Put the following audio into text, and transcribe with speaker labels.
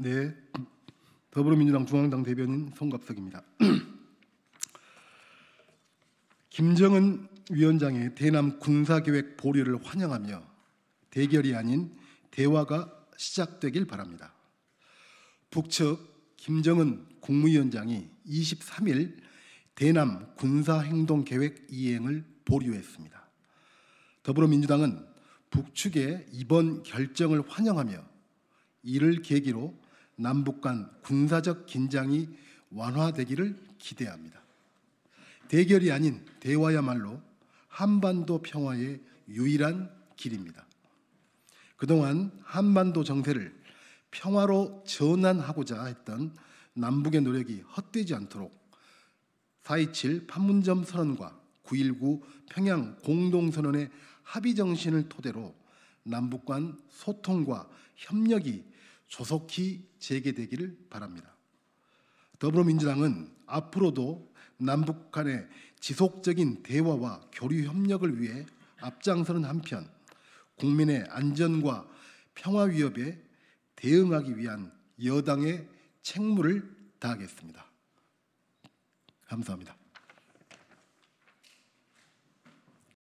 Speaker 1: 네, 더불어민주당 중앙당 대변인 송갑석입니다. 김정은 위원장의 대남 군사계획 보류를 환영하며 대결이 아닌 대화가 시작되길 바랍니다. 북측 김정은 국무위원장이 23일 대남 군사행동계획 이행을 보류했습니다. 더불어민주당은 북측의 이번 결정을 환영하며 이를 계기로 남북 간 군사적 긴장이 완화되기를 기대합니다. 대결이 아닌 대화야말로 한반도 평화의 유일한 길입니다. 그동안 한반도 정세를 평화로 전환하고자 했던 남북의 노력이 헛되지 않도록 4.27 판문점 선언과 9.19 평양 공동선언의 합의 정신을 토대로 남북 간 소통과 협력이 조속히 재개되기를 바랍니다. 더불어민주당은 앞으로도 남북 간의 지속적인 대화와 교류 협력을 위해 앞장서는 한편 국민의 안전과 평화 위협에 대응하기 위한 여당의 책무를 다하겠습니다. 감사합니다.